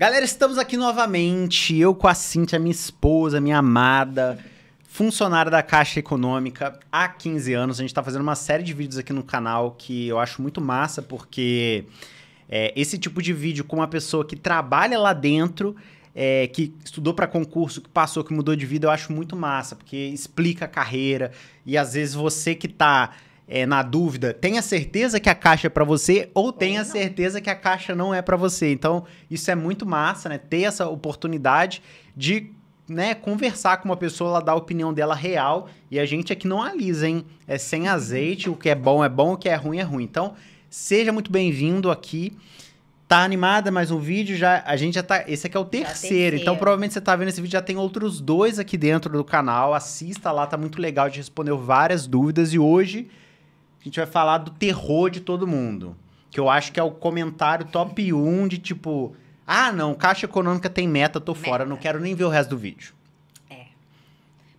Galera, estamos aqui novamente. Eu com a Cintia, minha esposa, minha amada, funcionária da Caixa Econômica há 15 anos. A gente está fazendo uma série de vídeos aqui no canal que eu acho muito massa, porque é, esse tipo de vídeo com uma pessoa que trabalha lá dentro é, que estudou para concurso, que passou, que mudou de vida, eu acho muito massa, porque explica a carreira e às vezes você que está é, na dúvida, tenha certeza que a caixa é para você ou tenha certeza que a caixa não é para você. Então, isso é muito massa, né? Ter essa oportunidade de né, conversar com uma pessoa, ela dar a opinião dela real e a gente aqui não alisa, hein? É sem uhum. azeite, o que é bom é bom, o que é ruim é ruim. Então, seja muito bem-vindo aqui. Tá animada mais um vídeo? Já, a gente já tá. Esse aqui é o terceiro, terceiro, Então, provavelmente você tá vendo esse vídeo, já tem outros dois aqui dentro do canal. Assista lá, tá muito legal. A gente respondeu várias dúvidas e hoje a gente vai falar do terror de todo mundo. Que eu acho que é o comentário top 1 de tipo. Ah, não, Caixa Econômica tem meta, tô fora, não quero nem ver o resto do vídeo.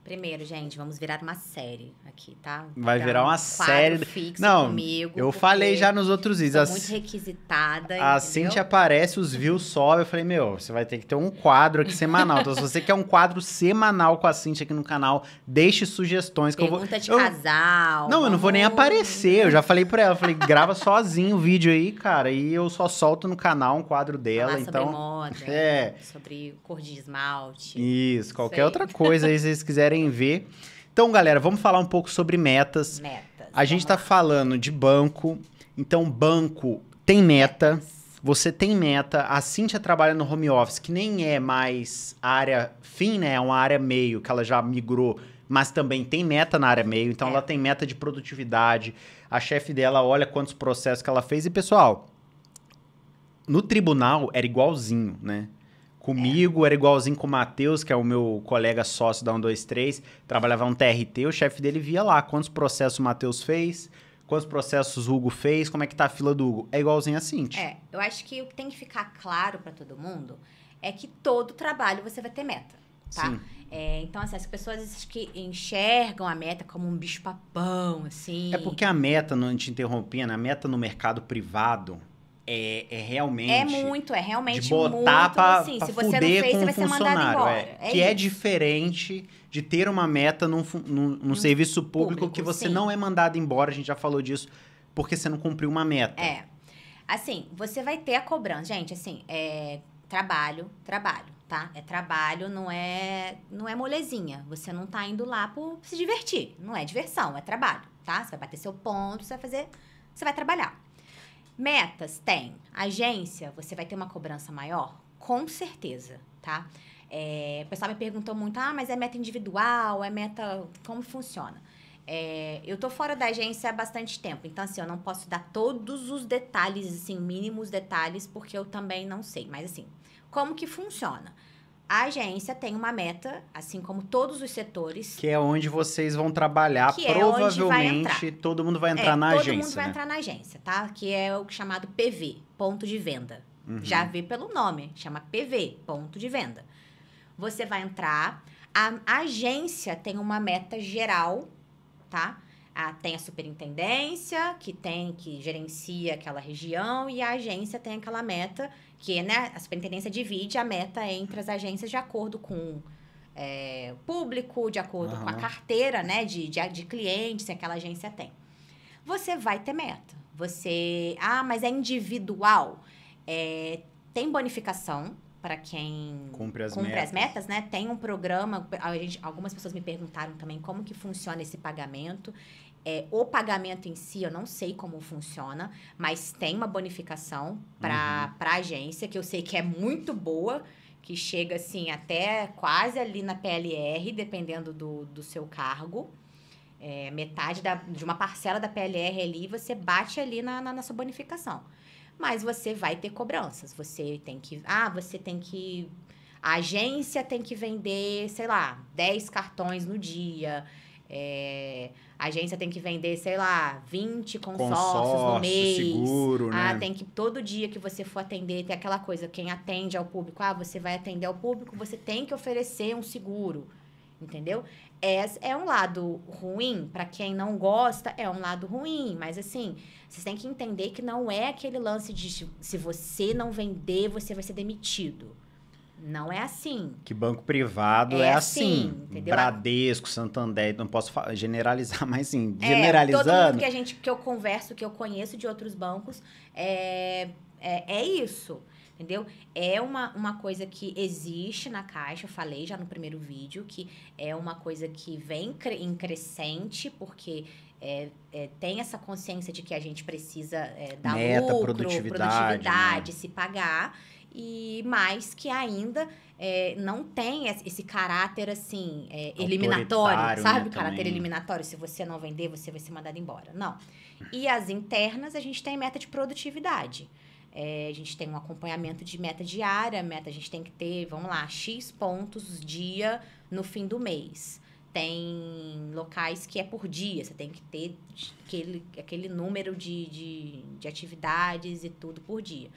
Primeiro, gente, vamos virar uma série aqui tá? Vai virar, virar uma um série. Fixo Não, comigo, eu falei já nos outros vídeos. As... muito requisitada. A Cintia aparece, os views sobem. Eu falei, meu, você vai ter que ter um quadro aqui semanal. Então, se você quer um quadro semanal com a Cintia aqui no canal, deixe sugestões. Que Pergunta eu vou... de eu... casal. Não, eu não vou nem aparecer. Eu já falei pra ela, falei, grava sozinho o vídeo aí, cara. E eu só solto no canal um quadro dela. Falar então... sobre moda, é. sobre cor de esmalte. Isso, qualquer Sei. outra coisa aí, se vocês quiserem querem ver. Então, galera, vamos falar um pouco sobre metas. Metas. A gente está falando de banco. Então, banco tem meta. Metas. Você tem meta. A Cintia trabalha no home office, que nem é mais área fim, né? É uma área meio, que ela já migrou mas também tem meta na área meio, então é. ela tem meta de produtividade. A chefe dela olha quantos processos que ela fez e pessoal, no tribunal era igualzinho, né? Comigo era igualzinho com o Matheus, que é o meu colega sócio da 123, trabalhava um TRT, o chefe dele via lá quantos processos o Matheus fez, quantos processos o Hugo fez, como é que tá a fila do Hugo. É igualzinho a É, eu acho que o que tem que ficar claro para todo mundo é que todo trabalho você vai ter meta, tá? Sim. É, então, assim, as pessoas que enxergam a meta como um bicho papão, assim. É porque a meta, não te interrompendo, né, a meta no mercado privado, é, é realmente. É muito, é realmente de botar muito. Pra, assim, pra se você não fez, você vai ser mandado embora. É. é, que é diferente de ter uma meta num, num, num serviço público, público, que você sim. não é mandado embora, a gente já falou disso, porque você não cumpriu uma meta. É. Assim, você vai ter a cobrança. Gente, assim, é trabalho, trabalho, tá? É trabalho, não é, não é molezinha. Você não tá indo lá por se divertir. Não é diversão, é trabalho, tá? Você vai bater seu ponto, você vai fazer. Você vai trabalhar. Metas? Tem. Agência, você vai ter uma cobrança maior? Com certeza, tá? É, o pessoal me perguntou muito, ah, mas é meta individual, é meta... Como funciona? É, eu tô fora da agência há bastante tempo, então assim, eu não posso dar todos os detalhes, assim, mínimos detalhes, porque eu também não sei. Mas assim, como que funciona? A agência tem uma meta, assim como todos os setores. Que é onde vocês vão trabalhar. Que é Provavelmente é todo mundo vai entrar é, na todo agência. Todo mundo vai né? entrar na agência, tá? Que é o chamado PV, ponto de venda. Uhum. Já vê pelo nome, chama PV, ponto de venda. Você vai entrar. A agência tem uma meta geral, tá? A, tem a superintendência, que tem, que gerencia aquela região, e a agência tem aquela meta, que né, a superintendência divide a meta entre as agências de acordo com é, público, de acordo uhum. com a carteira né, de, de, de clientes que aquela agência tem. Você vai ter meta. Você. Ah, mas é individual. É, tem bonificação para quem cumpre, as, cumpre metas. as metas, né? Tem um programa. Gente, algumas pessoas me perguntaram também como que funciona esse pagamento. É, o pagamento em si, eu não sei como funciona, mas tem uma bonificação para uhum. a agência, que eu sei que é muito boa, que chega assim até quase ali na PLR, dependendo do, do seu cargo. É, metade da, de uma parcela da PLR ali, você bate ali na, na, na sua bonificação. Mas você vai ter cobranças. Você tem que. Ah, você tem que. A agência tem que vender, sei lá, 10 cartões no dia é, a agência tem que vender, sei lá, 20 consórcios Consórcio, no mês. Seguro, ah, né? tem que todo dia que você for atender, tem aquela coisa, quem atende ao público, ah, você vai atender ao público, você tem que oferecer um seguro. Entendeu? É, é um lado ruim, para quem não gosta, é um lado ruim, mas assim, vocês têm que entender que não é aquele lance de se você não vender, você vai ser demitido. Não é assim. Que banco privado é, é assim. assim Bradesco, Santander, não posso generalizar, mas sim, é, generalizando. Todo mundo que a gente que eu converso, que eu conheço de outros bancos, é, é, é isso. Entendeu? É uma, uma coisa que existe na Caixa, eu falei já no primeiro vídeo, que é uma coisa que vem em crescente, porque é, é, tem essa consciência de que a gente precisa é, dar Meta, lucro, produtividade, né? produtividade né? se pagar e mais que ainda é, não tem esse caráter assim é, eliminatório, né, sabe? Né, caráter também. eliminatório, se você não vender, você vai ser mandado embora. Não. E as internas, a gente tem meta de produtividade. É, a gente tem um acompanhamento de meta diária, meta a gente tem que ter, vamos lá, X pontos dia no fim do mês. Tem locais que é por dia, você tem que ter aquele, aquele número de, de, de atividades e tudo por dia.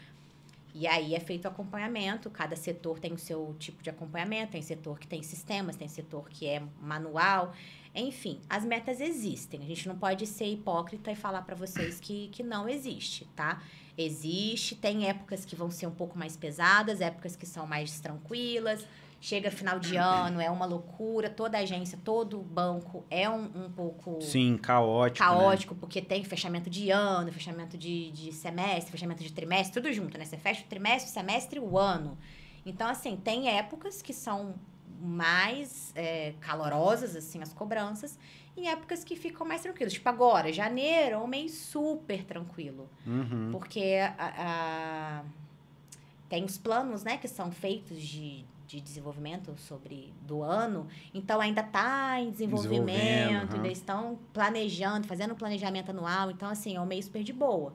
E aí é feito acompanhamento, cada setor tem o seu tipo de acompanhamento, tem setor que tem sistemas, tem setor que é manual, enfim, as metas existem. A gente não pode ser hipócrita e falar para vocês que, que não existe, tá? Existe, tem épocas que vão ser um pouco mais pesadas, épocas que são mais tranquilas. Chega final de ano, é uma loucura. Toda agência, todo banco é um, um pouco. Sim, caótico. Né? Caótico, né? porque tem fechamento de ano, fechamento de, de semestre, fechamento de trimestre, tudo junto, né? Você fecha o trimestre, o semestre, o ano. Então, assim, tem épocas que são mais é, calorosas, assim, as cobranças, em épocas que ficam mais tranquilas. Tipo agora, janeiro é um mês super tranquilo. Uhum. Porque a, a, tem os planos, né, que são feitos de, de desenvolvimento sobre do ano, então ainda está em desenvolvimento, ainda estão planejando, fazendo planejamento anual, então assim, é um mês super de boa.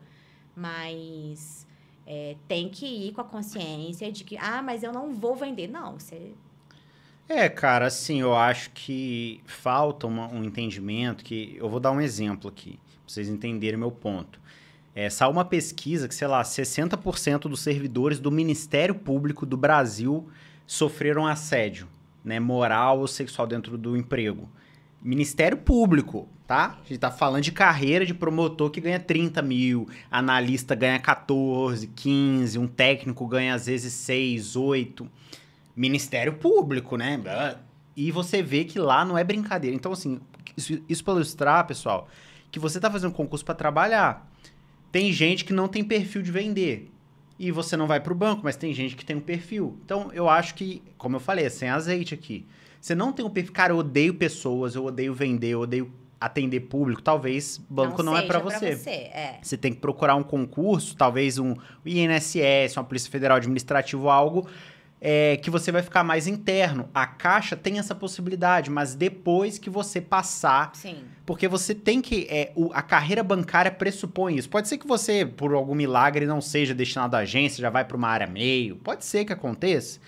Mas é, tem que ir com a consciência de que, ah, mas eu não vou vender. Não, você é, cara, assim, eu acho que falta uma, um entendimento que. Eu vou dar um exemplo aqui, pra vocês entenderem meu ponto. É, saiu uma pesquisa que, sei lá, 60% dos servidores do Ministério Público do Brasil sofreram assédio, né? Moral ou sexual dentro do emprego. Ministério Público, tá? A gente tá falando de carreira de promotor que ganha 30 mil, analista ganha 14, 15, um técnico ganha às vezes 6, 8. Ministério Público, né? E você vê que lá não é brincadeira. Então, assim, isso, isso para ilustrar, pessoal, que você tá fazendo concurso para trabalhar. Tem gente que não tem perfil de vender. E você não vai para o banco, mas tem gente que tem um perfil. Então, eu acho que, como eu falei, é sem azeite aqui. Você não tem um perfil. Cara, eu odeio pessoas, eu odeio vender, eu odeio atender público, talvez banco não, não é para você. Pra você, é. você tem que procurar um concurso, talvez um INSS, uma Polícia Federal Administrativa, algo é, que você vai ficar mais interno. A caixa tem essa possibilidade, mas depois que você passar. Sim. Porque você tem que. É, o, a carreira bancária pressupõe isso. Pode ser que você, por algum milagre, não seja destinado à agência, já vai para uma área meio. Pode ser que aconteça.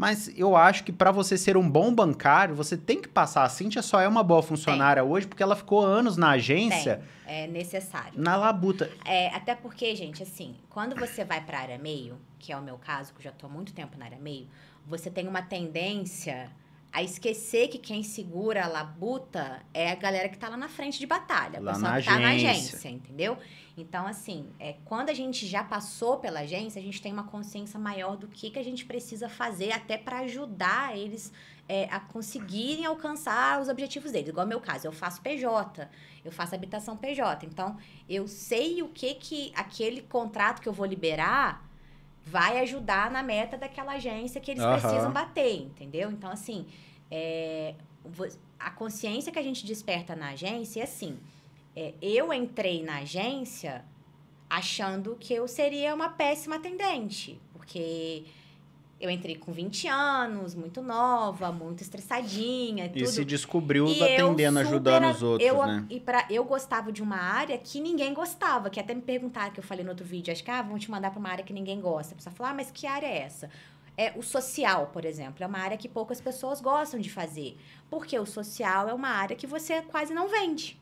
Mas eu acho que para você ser um bom bancário, você tem que passar. A Cíntia só é uma boa funcionária tem. hoje porque ela ficou anos na agência. Tem. É necessário. Na labuta. É, até porque, gente, assim, quando você vai para a área meio, que é o meu caso, que eu já estou há muito tempo na área meio, você tem uma tendência a esquecer que quem segura a labuta é a galera que está lá na frente de batalha, lá a pessoa que está na agência, entendeu? Então, assim, é, quando a gente já passou pela agência, a gente tem uma consciência maior do que, que a gente precisa fazer até para ajudar eles é, a conseguirem alcançar os objetivos deles. Igual meu caso, eu faço PJ, eu faço habitação PJ. Então, eu sei o que, que aquele contrato que eu vou liberar vai ajudar na meta daquela agência que eles uhum. precisam bater, entendeu? Então, assim, é, a consciência que a gente desperta na agência é assim: é, eu entrei na agência achando que eu seria uma péssima atendente, porque eu entrei com 20 anos, muito nova, muito estressadinha e tudo. E se descobriu e atendendo, super, ajudando os outros, eu, né? E pra, eu gostava de uma área que ninguém gostava, que até me perguntaram, que eu falei no outro vídeo, acho que, ah, vão te mandar para uma área que ninguém gosta. A pessoa fala, ah, mas que área é essa? É, o social, por exemplo, é uma área que poucas pessoas gostam de fazer. Porque o social é uma área que você quase não vende.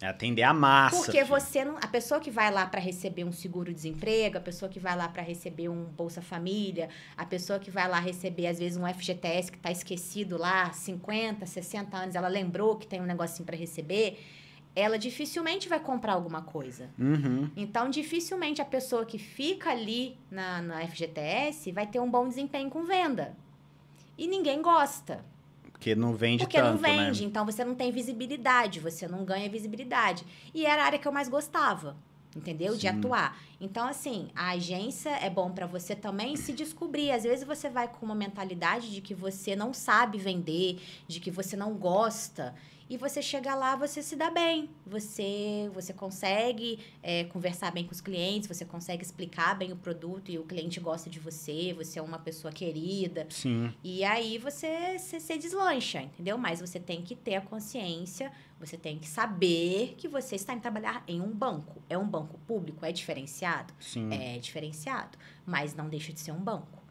É atender a massa. Porque filho. Tipo. você não, a pessoa que vai lá para receber um seguro-desemprego, a pessoa que vai lá para receber um Bolsa Família, a pessoa que vai lá receber às vezes um FGTS que está esquecido lá, 50, 60 anos, ela lembrou que tem um negocinho para receber, ela dificilmente vai comprar alguma coisa. Uhum. Então, dificilmente a pessoa que fica ali na, na FGTS vai ter um bom desempenho com venda. E ninguém gosta. Porque não vende Porque tanto, não né? vende, né? então você não tem visibilidade, você não ganha visibilidade. E era a área que eu mais gostava, entendeu? Sim. De atuar. Então, assim, a agência é bom para você também se descobrir. Às vezes você vai com uma mentalidade de que você não sabe vender, de que você não gosta e você chega lá, você se dá bem, você você consegue é, conversar bem com os clientes, você consegue explicar bem o produto e o cliente gosta de você, você é uma pessoa querida. Sim. E aí você se, deslancha, entendeu? Mas você tem que ter a consciência, você tem que saber que você está em trabalhar em um banco. É um banco público, é diferenciado diferenciado? Sim. É diferenciado, mas não deixa de ser um banco.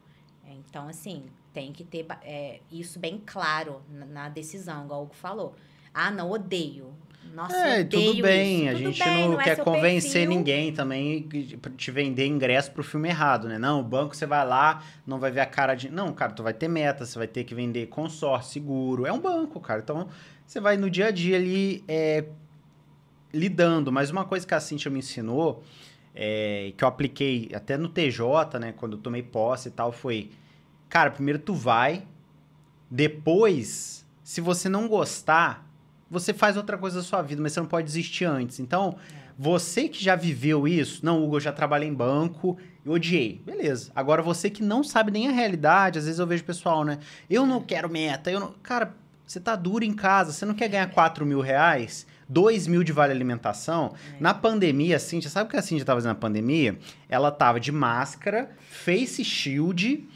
É, então, assim, tem que ter é, isso bem claro na, decisão, igual o Hugo falou. Ah, não, odeio. Nossa, é, odeio tudo bem, isso. a gente bem, não, não é quer convencer perfil. ninguém também te vender ingresso pro filme errado, né? Não, o banco você vai lá, não vai ver a cara de. Não, cara, tu vai ter meta, você vai ter que vender consórcio, seguro. É um banco, cara. Então, você vai no dia a dia ali é, lidando. Mas uma coisa que a Cintia me ensinou é, que eu apliquei até no TJ, né? Quando eu tomei posse e tal, foi... Cara, primeiro tu vai, depois, se você não gostar, você faz outra coisa da sua vida, mas você não pode desistir antes. Então, é. você que já viveu isso, não, Hugo, eu já trabalhei em banco, e odiei. Beleza. Agora, você que não sabe nem a realidade, às vezes eu vejo pessoal, né? Eu não quero meta, eu não. Cara, você tá duro em casa, você não quer ganhar 4 mil reais? 2 mil de vale alimentação. É. Na pandemia, a Cintia, sabe o que a Cintia estava tá fazendo na pandemia? Ela tava de máscara, face shield,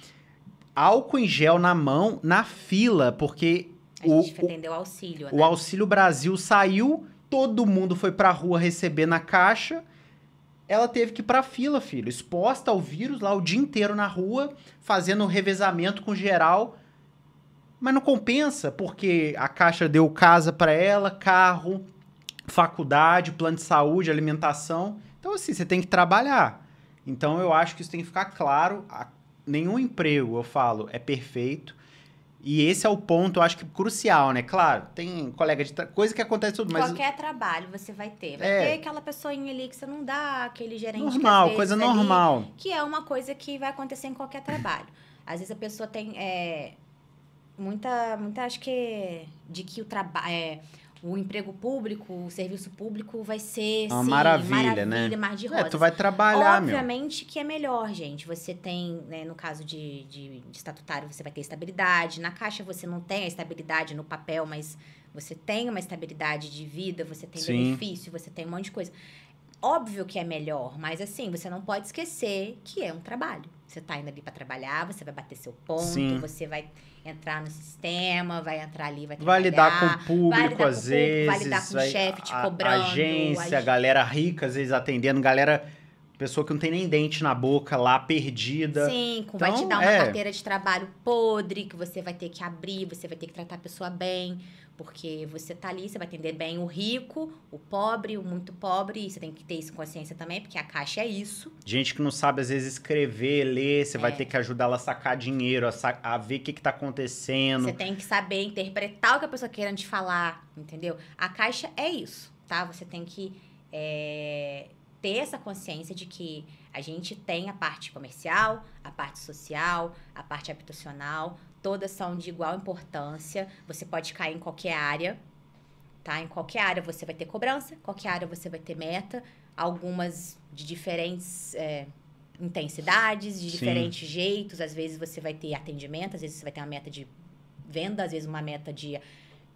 álcool em gel na mão, na fila, porque. A o, gente o, auxílio, né? O Auxílio Brasil saiu, todo mundo foi pra rua receber na caixa ela teve que ir pra fila, filho, exposta ao vírus lá o dia inteiro na rua, fazendo revezamento com geral. Mas não compensa, porque a caixa deu casa para ela, carro, faculdade, plano de saúde, alimentação. Então, assim, você tem que trabalhar. Então, eu acho que isso tem que ficar claro. Nenhum emprego, eu falo, é perfeito. E esse é o ponto, eu acho que crucial, né? Claro, tem colega de coisa que acontece tudo, mas qualquer trabalho você vai ter, vai é... ter aquela pessoinha ali que você não dá, aquele gerente normal, que coisa normal, que é uma coisa que vai acontecer em qualquer trabalho. Às vezes a pessoa tem é, muita, muita acho que é, de que o trabalho é, o emprego público, o serviço público vai ser uma sim, maravilha, né? maravilha, né? Mar de rosas. É, tu vai trabalhar, Obviamente meu. que é melhor, gente. Você tem, né, no caso de, de, de, estatutário, você vai ter estabilidade. Na caixa você não tem a estabilidade no papel, mas você tem uma estabilidade de vida, você tem sim. benefício, você tem um monte de coisa. Óbvio que é melhor, mas assim, você não pode esquecer que é um trabalho. Você está indo ali para trabalhar, você vai bater seu ponto, Sim. você vai entrar no sistema, vai entrar ali, vai trabalhar. Vai lidar com o público, às vezes. Vai lidar com o chefe te cobrando. A agência, a ag... galera rica, às vezes atendendo, galera Pessoa que não tem nem dente na boca, lá perdida. Sim, então, vai te então, dar uma é... carteira de trabalho podre, que você vai ter que abrir, você vai ter que tratar a pessoa bem. Porque você tá ali, você vai atender bem o rico, o pobre, o muito pobre, e você tem que ter isso em consciência também, porque a caixa é isso. Gente que não sabe, às vezes, escrever, ler, você é. vai ter que ajudá-la a sacar dinheiro, a, sa a ver o que, que tá acontecendo. Você tem que saber interpretar o que a pessoa tá querendo te falar, entendeu? A caixa é isso, tá? Você tem que é, ter essa consciência de que a gente tem a parte comercial, a parte social, a parte habitacional, todas são de igual importância. Você pode cair em qualquer área, tá? Em qualquer área você vai ter cobrança, qualquer área você vai ter meta, algumas de diferentes é, intensidades, de Sim. diferentes jeitos. Às vezes você vai ter atendimento, às vezes você vai ter uma meta de venda, às vezes uma meta de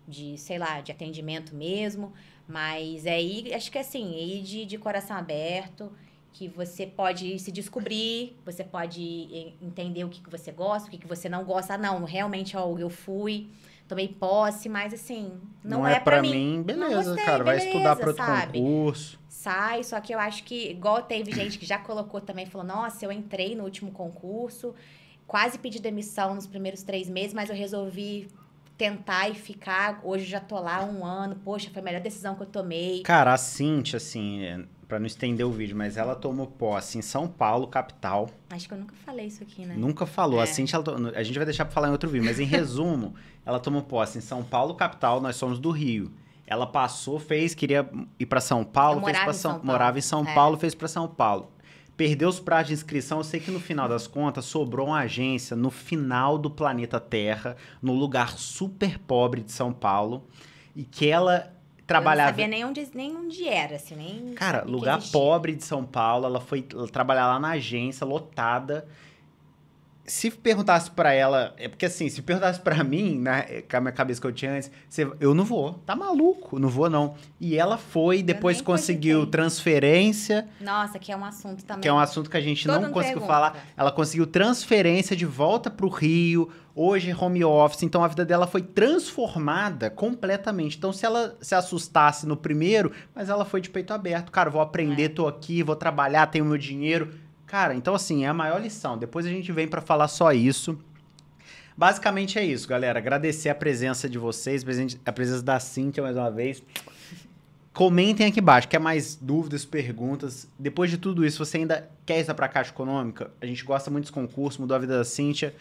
de, sei lá, de atendimento mesmo. Mas é acho que é assim, é ir de, de coração aberto, que você pode se descobrir, você pode entender o que, que você gosta, o que, que você não gosta. Ah, não, realmente, ó, é eu fui, tomei posse, mas assim, não, não é, é para mim. mim. Beleza, gostei, cara, beleza, vai estudar para outro sabe? concurso. Sai, só que eu acho que, igual teve gente que já colocou também, falou, nossa, eu entrei no último concurso, quase pedi demissão nos primeiros três meses, mas eu resolvi tentar e ficar. Hoje já tô lá um ano. Poxa, foi a melhor decisão que eu tomei. Cara, a Cintia, assim, é, para não estender o vídeo, mas ela tomou posse em São Paulo, capital. Acho que eu nunca falei isso aqui, né? Nunca falou. É. A Cintia, ela, a gente vai deixar pra falar em outro vídeo, mas em resumo, ela tomou posse em São Paulo, capital. Nós somos do Rio. Ela passou, fez, queria ir para São Paulo, fez para São, São Paulo. morava em São é. Paulo, fez para São Paulo perdeu os prazos de inscrição. Eu sei que no final das contas sobrou uma agência no final do planeta Terra, no lugar super pobre de São Paulo, e que ela trabalhava. Eu não sabia nem onde, nem onde era, assim, nem. Cara, lugar pobre de São Paulo, ela foi trabalhar lá na agência, lotada se perguntasse para ela, é porque assim, se perguntasse para mim, né, é, com a minha cabeça que eu tinha antes, você, eu não vou, tá maluco, não vou não. E ela foi, depois conseguiu cogitei. transferência. Nossa, que é um assunto também. Que é um assunto que a gente Todo não conseguiu pergunta. falar. Ela conseguiu transferência de volta pro Rio, hoje é home office, então a vida dela foi transformada completamente. Então se ela se assustasse no primeiro, mas ela foi de peito aberto, cara, vou aprender, é. tô aqui, vou trabalhar, tenho meu dinheiro Cara, então assim, é a maior lição. Depois a gente vem para falar só isso. Basicamente é isso, galera. Agradecer a presença de vocês, a presença da Cíntia mais uma vez. Comentem aqui embaixo, quer mais dúvidas, perguntas. Depois de tudo isso, você ainda quer ir para a Caixa Econômica? A gente gosta muito dos concursos, mudou a vida da Cíntia.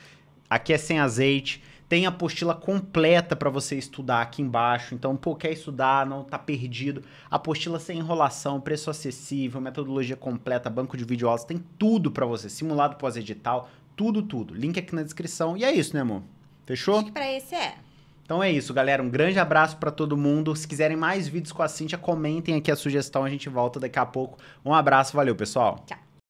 Aqui é sem azeite. Tem a apostila completa para você estudar aqui embaixo. Então, pô, quer estudar, não tá perdido. Apostila sem enrolação, preço acessível, metodologia completa, banco de videoaulas, tem tudo para você. Simulado pós-edital, tudo, tudo. Link aqui na descrição. E é isso, né, amor? Fechou? Acho que pra esse é. Então é isso, galera. Um grande abraço para todo mundo. Se quiserem mais vídeos com a Cintia, comentem aqui a sugestão. A gente volta daqui a pouco. Um abraço, valeu, pessoal. Tchau.